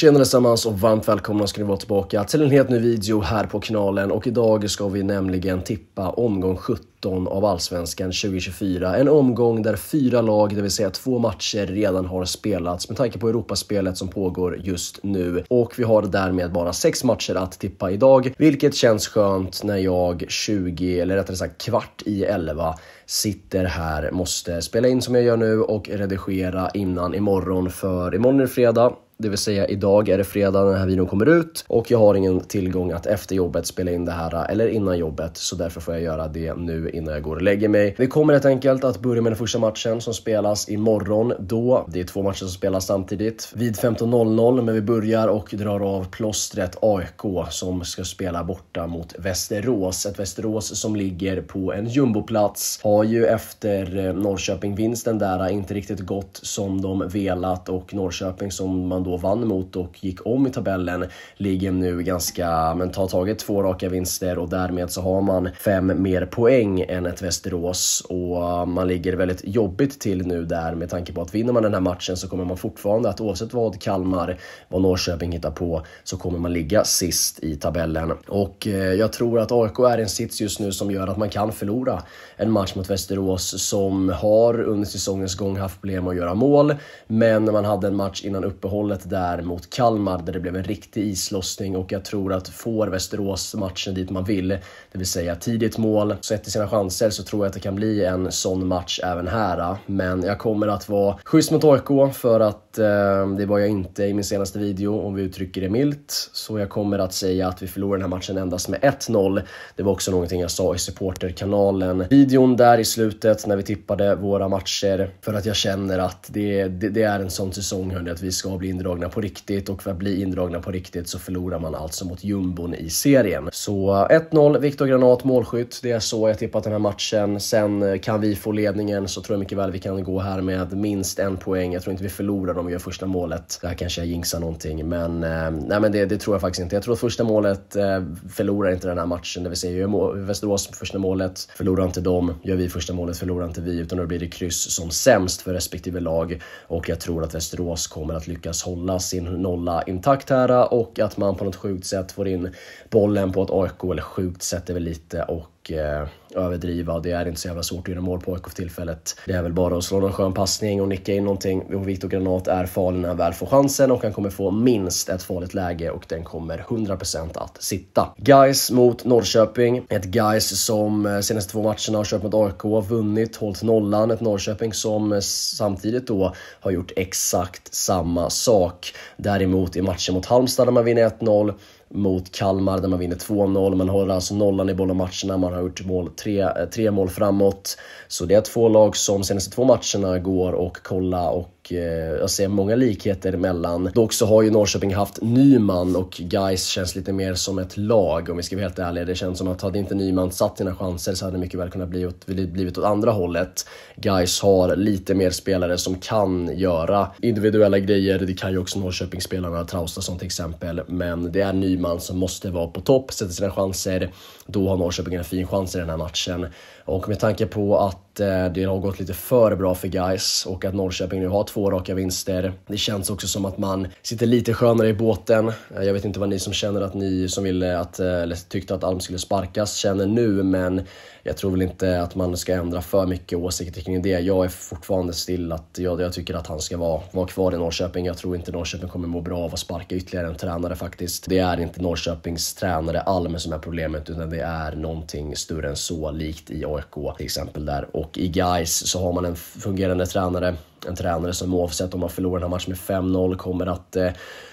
Tjena allesammans och varmt välkomna ska ni vara tillbaka till en helt ny video här på kanalen och idag ska vi nämligen tippa omgång 17 av Allsvenskan 2024. En omgång där fyra lag, det vill säga två matcher, redan har spelats med tanke på Europaspelet som pågår just nu. Och vi har därmed bara sex matcher att tippa idag, vilket känns skönt när jag 20, eller rättare sagt kvart i 11 sitter här, måste spela in som jag gör nu och redigera innan imorgon för imorgon är det fredag det vill säga idag är det fredag när den här videon kommer ut och jag har ingen tillgång att efter jobbet spela in det här äh, eller innan jobbet så därför får jag göra det nu innan jag går och lägger mig. Vi kommer helt enkelt att börja med den första matchen som spelas imorgon då. Det är två matcher som spelas samtidigt vid 15.00 men vi börjar och drar av plåstret AIK som ska spela borta mot Västerås. Ett Västerås som ligger på en jumboplats har ju efter eh, Norrköping-vinsten där äh, inte riktigt gått som de velat och Norrköping som man då vann mot och gick om i tabellen ligger nu ganska, men tar taget två raka vinster och därmed så har man fem mer poäng än ett Västerås och man ligger väldigt jobbigt till nu där med tanke på att vinner man den här matchen så kommer man fortfarande att oavsett vad Kalmar, vad Norrköping hittar på så kommer man ligga sist i tabellen och eh, jag tror att AIK är en sits just nu som gör att man kan förlora en match mot Västerås som har under säsongens gång haft problem att göra mål men man hade en match innan uppehållet målet där mot Kalmar där det blev en riktig islossning och jag tror att får Västerås matchen dit man vill, det vill säga tidigt mål, sätter sina chanser så tror jag att det kan bli en sån match även här. Men jag kommer att vara schysst mot AIK för att eh, det var jag inte i min senaste video om vi uttrycker det milt. Så jag kommer att säga att vi förlorar den här matchen endast med 1-0. Det var också någonting jag sa i supporterkanalen. Videon där i slutet när vi tippade våra matcher för att jag känner att det, det, det är en sån säsong hörni att vi ska bli indragna indragna på riktigt och för att bli indragna på riktigt så förlorar man alltså mot jumbon i serien. Så 1-0 Viktor Granat målskytt. Det är så jag tippat den här matchen. Sen eh, kan vi få ledningen så tror jag mycket väl vi kan gå här med minst en poäng. Jag tror inte vi förlorar om vi gör första målet. Där kanske jag jinxar någonting, men, eh, nej, men det, det, tror jag faktiskt inte. Jag tror att första målet eh, förlorar inte den här matchen, det vill säga gör Västerås första målet, förlorar inte dem. Gör vi första målet förlorar inte vi, utan då blir det kryss som sämst för respektive lag och jag tror att Västerås kommer att lyckas hålla hålla sin nolla intakt här och att man på något sjukt sätt får in bollen på ett AIK, eller sjukt sätt är väl lite, och eh, överdriva det är inte så jävla svårt att göra mål på AIK för tillfället. Det är väl bara att slå någon skön passning och nicka in någonting. Viktor Granat är farlig när han väl får chansen och han kommer få minst ett farligt läge och den kommer 100% att sitta. Guys mot Norrköping. Ett Guys som eh, senaste två matcherna har kört mot AIK, vunnit, hållit nollan. Ett Norrköping som eh, samtidigt då har gjort exakt samma sak. Däremot i matchen mot Halmstad när man vinner 1-0 mot Kalmar där man vinner 2-0. men håller alltså nollan i båda matcherna, man har gjort mål tre, eh, tre mål framåt. Så det är två lag som senaste två matcherna går och kolla och Eh, jag ser många likheter mellan. Dock så har ju Norrköping haft Nyman och Guys känns lite mer som ett lag om vi ska vara helt ärliga. Det känns som att hade inte Nyman satt sina chanser så hade det mycket väl kunnat bli åt, blivit åt andra hållet. Guys har lite mer spelare som kan göra individuella grejer. Det kan ju också Norrköpingsspelarna Traustason till exempel, men det är Nyman som måste vara på topp, sätta sina chanser. Då har Norrköping en fin chans i den här matchen och med tanke på att Eh, det har gått lite för bra för guys och att Norrköping nu har två raka vinster. Det känns också som att man sitter lite skönare i båten. Eh, jag vet inte vad ni som känner att ni som ville eh, att, eller tyckte att Alm skulle sparkas känner nu, men jag tror väl inte att man ska ändra för mycket åsikter kring det. Jag är fortfarande still att jag, jag tycker att han ska vara, vara kvar i Norrköping. Jag tror inte Norrköping kommer må bra av att sparka ytterligare en tränare faktiskt. Det är inte Norrköpings tränare Alm som är problemet, utan det är någonting större än så, likt i AIK till exempel där. Och och i Guys så har man en fungerande tränare en tränare som oavsett om man förlorar den här matchen med 5-0 kommer att eh,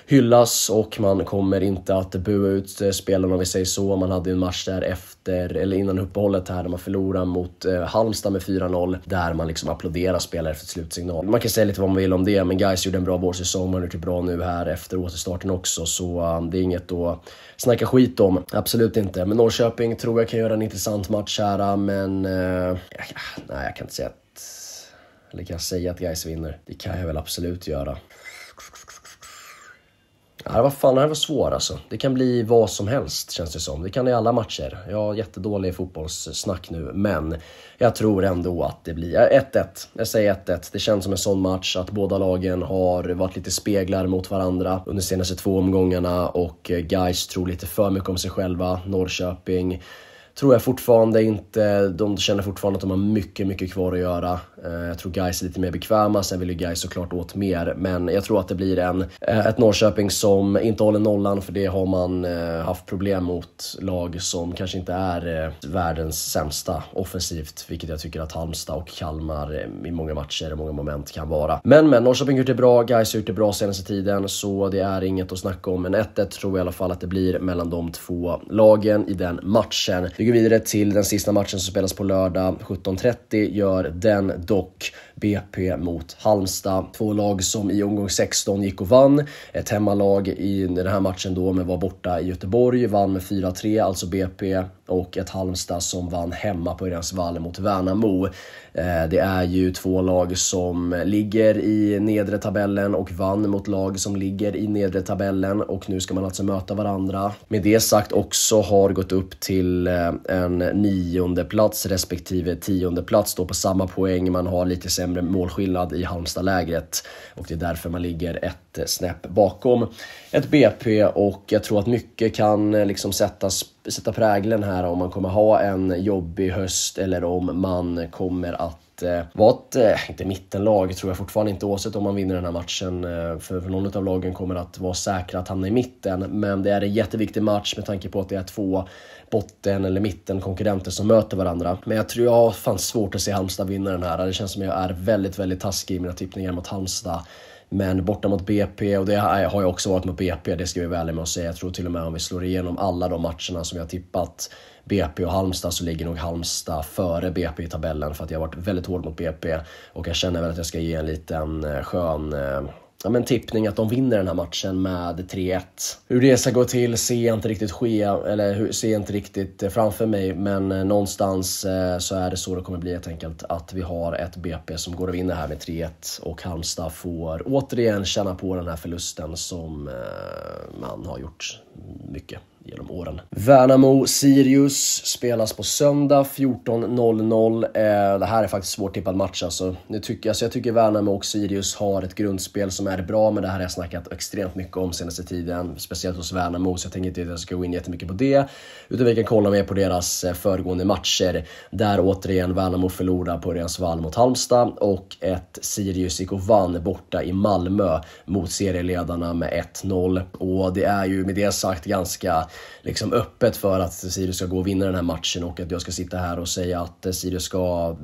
hyllas och man kommer inte att bua ut eh, spelarna om vi säger så. Man hade en match där efter, eller innan uppehållet här, där man förlorade mot eh, Halmstad med 4-0, där man liksom applåderar spelare efter slutsignal. Man kan säga lite vad man vill om det, men guys gjorde en bra vårsäsong, man har gjort det bra nu här efter återstarten också, så eh, det är inget att snacka skit om. Absolut inte. Men Norrköping tror jag kan göra en intressant match här, eh, men... Eh, nej, jag kan inte säga att eller kan jag säga att Gais vinner? Det kan jag väl absolut göra. Det här var, fan, det här var svår alltså. Det kan bli vad som helst känns det som. Det kan i alla matcher. Jag har jättedålig fotbollssnack nu, men jag tror ändå att det blir 1-1. Jag säger 1-1. Det känns som en sån match att båda lagen har varit lite speglar mot varandra under de senaste två omgångarna och eh, guys tror lite för mycket om sig själva. Norrköping tror jag fortfarande inte, de känner fortfarande att de har mycket, mycket kvar att göra. Eh, jag tror Gais är lite mer bekväma, sen vill ju Gais såklart åt mer, men jag tror att det blir en, eh, ett Norrköping som inte håller nollan, för det har man eh, haft problem mot lag som kanske inte är världens sämsta offensivt, vilket jag tycker att Halmstad och Kalmar i många matcher och många moment kan vara. Men men, Norrköping har gjort det bra, Gais har gjort det bra senaste tiden, så det är inget att snacka om, men 1-1 tror jag i alla fall att det blir mellan de två lagen i den matchen. Det vi går vidare till den sista matchen som spelas på lördag 17.30 gör den dock BP mot Halmstad. Två lag som i omgång 16 gick och vann. Ett hemmalag i den här matchen då, men var borta i Göteborg, vann med 4-3, alltså BP och ett Halmstad som vann hemma på vall mot Värnamo. Eh, det är ju två lag som ligger i nedre tabellen och vann mot lag som ligger i nedre tabellen och nu ska man alltså möta varandra. Med det sagt också har gått upp till eh, en nionde plats respektive tionde plats då på samma poäng. Man har lite sen sämre målskillnad i Halmstadlägret och det är därför man ligger ett snäpp bakom ett BP och jag tror att mycket kan eh, liksom sättas, sätta prägeln här om man kommer ha en jobbig höst eller om man kommer att att eh, vara ett, eh, inte mittenlag tror jag fortfarande inte oavsett om man vinner den här matchen. Eh, för, för någon av lagen kommer att vara säkra att hamna i mitten. Men det är en jätteviktig match med tanke på att det är två botten eller mitten konkurrenter som möter varandra. Men jag tror jag har fan svårt att se Halmstad vinna den här. Det känns som jag är väldigt, väldigt taskig i mina tippningar mot Halmstad. Men borta mot BP, och det har jag också varit mot BP, det ska vi vara ärliga med att säga. Jag tror till och med om vi slår igenom alla de matcherna som jag tippat BP och Halmstad så ligger nog Halmstad före BP i tabellen för att jag har varit väldigt hård mot BP och jag känner väl att jag ska ge en liten eh, skön eh, ja, men tippning att de vinner den här matchen med 3-1. Hur det ska gå till ser jag inte riktigt ske, eller ser jag inte riktigt eh, framför mig, men någonstans så är det så det kommer bli helt enkelt att vi har ett BP som går och vinner här med 3-1 och Halmstad får återigen känna på den här förlusten som man har gjort mycket genom åren. Värnamo-Sirius spelas på söndag 14.00. Eh, det här är faktiskt svårtippad match alltså. Nu tycker, alltså. Jag tycker Värnamo och Sirius har ett grundspel som är bra, men det här har jag snackat extremt mycket om senaste tiden, speciellt hos Värnamo, så jag tänker inte att jag ska gå in jättemycket på det, utan vi kan kolla mer på deras eh, föregående matcher, där återigen Värnamo förlorade på Örjansvall mot Halmstad och ett Sirius gick och vann borta i Malmö mot serieledarna med 1-0. Och det är ju med det sagt ganska liksom öppet för att Sirius ska gå och vinna den här matchen och att jag ska sitta här och säga att Sirius ska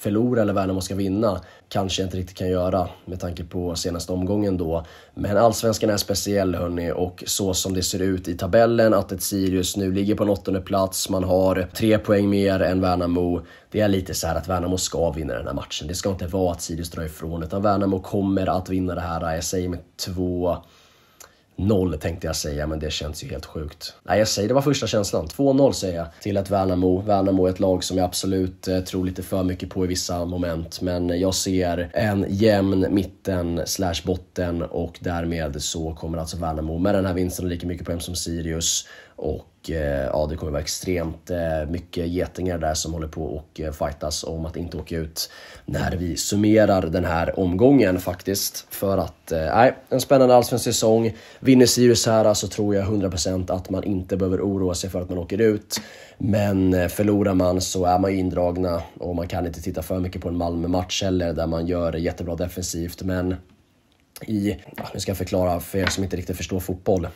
förlora eller Värnamo ska vinna kanske jag inte riktigt kan göra med tanke på senaste omgången då. Men allsvenskan är speciell hörni och så som det ser ut i tabellen att ett Sirius nu ligger på en åttonde plats, man har tre poäng mer än Värnamo. Det är lite så här att Värnamo ska vinna den här matchen. Det ska inte vara att Sirius drar ifrån utan Värnamo kommer att vinna det här. Jag säger med två Noll tänkte jag säga, men det känns ju helt sjukt. Nej, jag säger det var första känslan. 2-0 säger jag till ett Värnamo. Värnamo är ett lag som jag absolut eh, tror lite för mycket på i vissa moment, men jag ser en jämn mitten slash botten och därmed så kommer alltså Värnamo med den här vinsten lika mycket poäng som Sirius och Eh, ja, det kommer vara extremt eh, mycket getingar där som håller på och eh, fightas om att inte åka ut när vi summerar den här omgången faktiskt. För att, nej, en spännande allsvensk säsong. Vinner Sirius här så tror jag 100% att man inte behöver oroa sig för att man åker ut. Men förlorar man så är man ju indragna och man kan inte titta för mycket på en Malmö-match heller där man gör det jättebra defensivt. Men i, nu ska jag förklara för er som inte riktigt förstår fotboll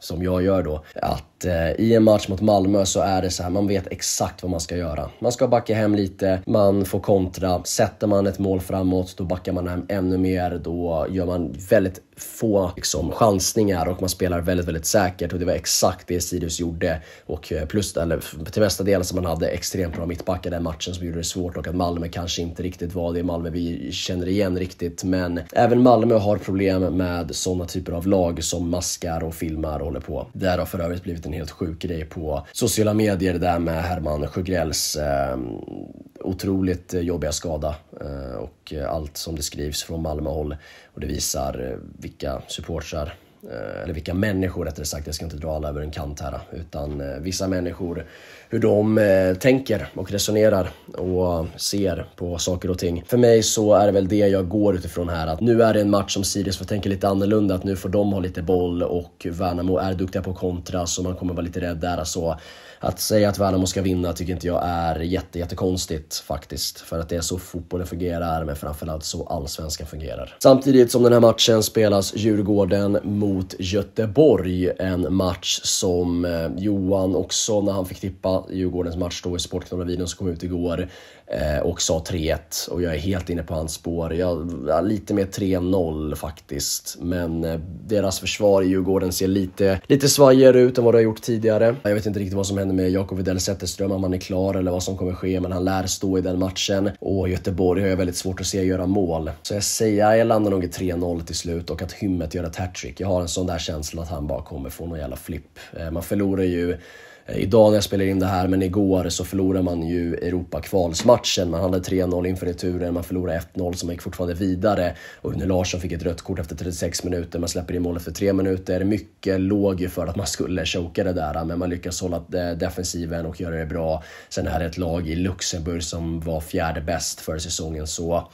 som jag gör då, att eh, i en match mot Malmö så är det så här, man vet exakt vad man ska göra. Man ska backa hem lite, man får kontra. Sätter man ett mål framåt, då backar man hem ännu mer. Då gör man väldigt få liksom, chansningar och man spelar väldigt, väldigt säkert och det var exakt det Sirius gjorde. Och eh, plus, eller till mesta delen som man hade extremt bra mittbackar den matchen som gjorde det svårt och att Malmö kanske inte riktigt var det Malmö vi känner igen riktigt. Men även Malmö har problem med sådana typer av lag som maskar och filmar och håller på. Det har för övrigt blivit en helt sjuk grej på sociala medier, det där med Herman Sjögrells eh, otroligt jobbiga skada eh, och allt som det skrivs från Malmöhåll och det visar eh, vilka supportrar Eh, eller vilka människor rättare sagt, jag ska inte dra alla över en kant här, utan eh, vissa människor, hur de eh, tänker och resonerar och ser på saker och ting. För mig så är det väl det jag går utifrån här, att nu är det en match som Sirius får tänka lite annorlunda, att nu får de ha lite boll och Värnamo är duktiga på kontra så man kommer vara lite rädd där. Så alltså att säga att Värnamo ska vinna tycker inte jag är jätte, faktiskt. För att det är så fotbollen fungerar, men framförallt så allsvenskan fungerar. Samtidigt som den här matchen spelas Djurgården mot Göteborg. En match som eh, Johan också, när han fick tippa Djurgårdens match då i sportkanalen som kom ut igår, Eh, och sa 3-1 och jag är helt inne på hans spår. Jag, lite mer 3-0 faktiskt, men eh, deras försvar i Djurgården ser lite, lite svajigare ut än vad det har gjort tidigare. Jag vet inte riktigt vad som händer med Jakob Widell Zetterström, om han är klar eller vad som kommer ske, men han lär stå i den matchen. Och Göteborg har jag väldigt svårt att se göra mål. Så jag säger, jag landar nog i 3-0 till slut och att Hymmet gör ett hattrick. Jag har en sån där känsla att han bara kommer få någon jävla flipp. Eh, man förlorar ju Eh, idag när jag spelar in det här, men igår, så förlorade man ju Europa-kvalsmatchen. Man hade 3-0 inför returen, man förlorade 1-0 så man gick fortfarande vidare. Och Une Larsson fick ett rött kort efter 36 minuter, man släpper in målet för 3 minuter. Mycket låg ju för att man skulle choka det där, men man lyckas hålla eh, defensiven och göra det bra. Sen är det ett lag i Luxemburg som var fjärde bäst för säsongen, så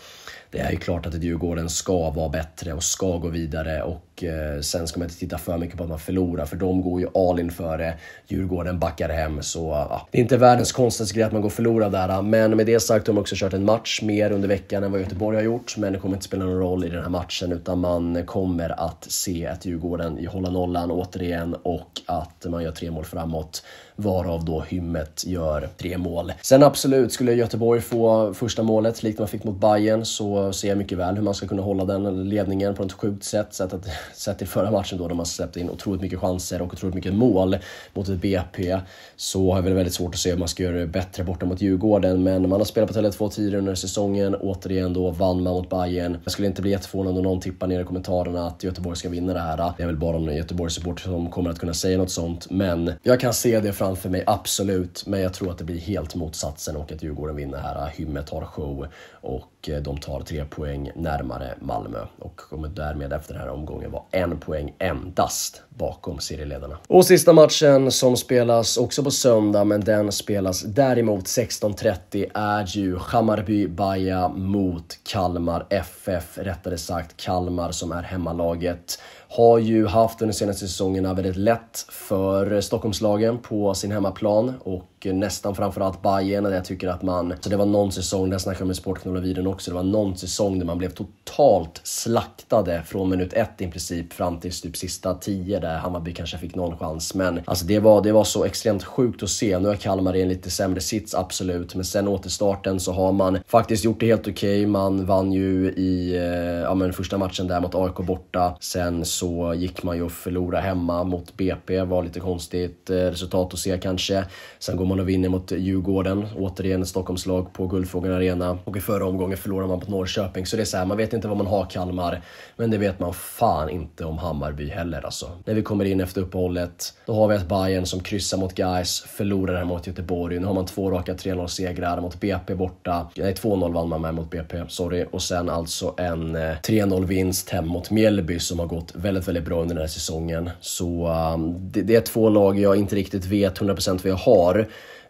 det är ju klart att Djurgården ska vara bättre och ska gå vidare. Och och eh, sen ska man inte titta för mycket på att man förlorar, för de går ju all in före. Djurgården backar hem, så ja. det är inte världens konstigaste grej att man går förlorad där. Men med det sagt, de har också kört en match mer under veckan än vad Göteborg har gjort, men det kommer inte spela någon roll i den här matchen, utan man kommer att se att Djurgården håller nollan återigen och att man gör tre mål framåt, varav då Hymmet gör tre mål. Sen absolut, skulle Göteborg få första målet, likt man fick mot Bayern så ser jag mycket väl hur man ska kunna hålla den ledningen på ett sjukt sätt, så att sett i förra matchen då när man släppte in otroligt mycket chanser och otroligt mycket mål mot ett BP så har jag väl väldigt svårt att se hur man ska göra det bättre borta mot Djurgården. Men man har spelat på Tele2 tidigare under säsongen. Återigen då vann man mot Bayern. Jag skulle inte bli jätteförvånad om någon tippar ner i kommentarerna att Göteborg ska vinna det här. Det är väl bara någon Göteborgssupporter som kommer att kunna säga något sånt. Men jag kan se det framför mig, absolut. Men jag tror att det blir helt motsatsen och att Djurgården vinner här. Hymmet har show och och eh, de tar tre poäng närmare Malmö och kommer därmed efter den här omgången vara en poäng endast bakom serieledarna. Och sista matchen som spelas också på söndag, men den spelas däremot 16.30 är ju Hammarby Baja mot Kalmar FF, rättare sagt Kalmar som är hemmalaget har ju haft under senaste säsongerna väldigt lätt för Stockholmslagen på sin hemmaplan och nästan framförallt Bayern där jag tycker att man, så det var någon säsong, det snackade jag med Sportknullarviden också, det var någon säsong där man blev totalt slaktade från minut ett i princip fram till typ sista tio där Hammarby kanske fick någon chans. Men alltså det var, det var så extremt sjukt att se. Nu är Kalmar i en lite sämre sits, absolut, men sen återstarten så har man faktiskt gjort det helt okej. Okay. Man vann ju i eh, ja, men första matchen där mot AIK borta. Sen så så gick man ju och förlorade hemma mot BP, var lite konstigt eh, resultat att se kanske. Sen går man och vinner mot Djurgården, återigen ett Stockholmslag på Guldfågeln Arena. Och i förra omgången förlorade man på Norrköping, så det är så här, man vet inte vad man har Kalmar. Men det vet man fan inte om Hammarby heller alltså. När vi kommer in efter uppehållet, då har vi ett Bayern som kryssar mot Gais, förlorar här mot Göteborg. Nu har man två raka 3-0-segrar mot BP borta. Nej, 2-0 vann man med mot BP, sorry. Och sen alltså en 3-0-vinst eh, hem mot Mjällby som har gått väldigt väldigt, väldigt bra under den här säsongen. Så um, det, det är två lag jag inte riktigt vet 100% vad jag har.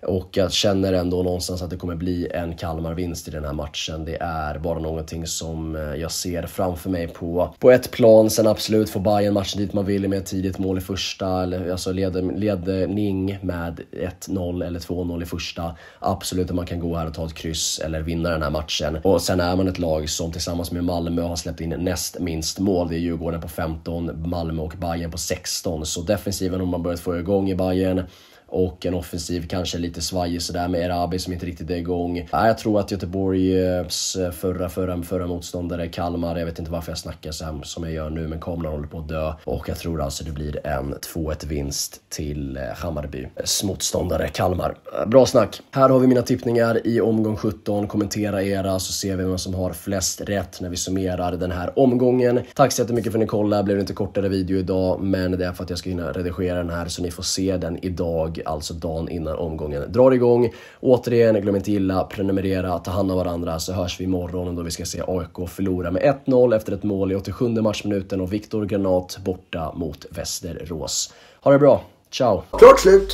Och jag känner ändå någonstans att det kommer bli en Kalmar-vinst i den här matchen. Det är bara någonting som eh, jag ser framför mig på, på ett plan. Sen absolut får Bayern matchen dit man vill med ett tidigt mål i första, eller alltså ledning med 1-0 eller 2-0 i första. Absolut att man kan gå här och ta ett kryss eller vinna den här matchen. Och sen är man ett lag som tillsammans med Malmö har släppt in näst minst mål. Det är Djurgården på 15, Malmö och Bayern på 16. Så defensiven har man börjat få igång i Bayern och en offensiv kanske lite svajig sådär med Erabi som inte riktigt är igång. Jag tror att Göteborgs eh, förra, förra, förra motståndare Kalmar, jag vet inte varför jag snackar så här som jag gör nu, men kameran håller på att dö och jag tror alltså det blir en 2-1 vinst till eh, Hammarbys motståndare Kalmar. Eh, bra snack! Här har vi mina tippningar i omgång 17. Kommentera era så ser vi vem som har flest rätt när vi summerar den här omgången. Tack så jättemycket för att ni kollade. Blev det inte kortare video idag, men det är för att jag ska hinna redigera den här så ni får se den idag idag, alltså dagen innan omgången drar igång. Återigen, glöm inte gilla, prenumerera, ta hand om varandra så hörs vi imorgon då vi ska se AIK förlora med 1-0 efter ett mål i 87 matchminuten och Viktor Granat borta mot Västerås. Ha det bra, ciao! Klart slut!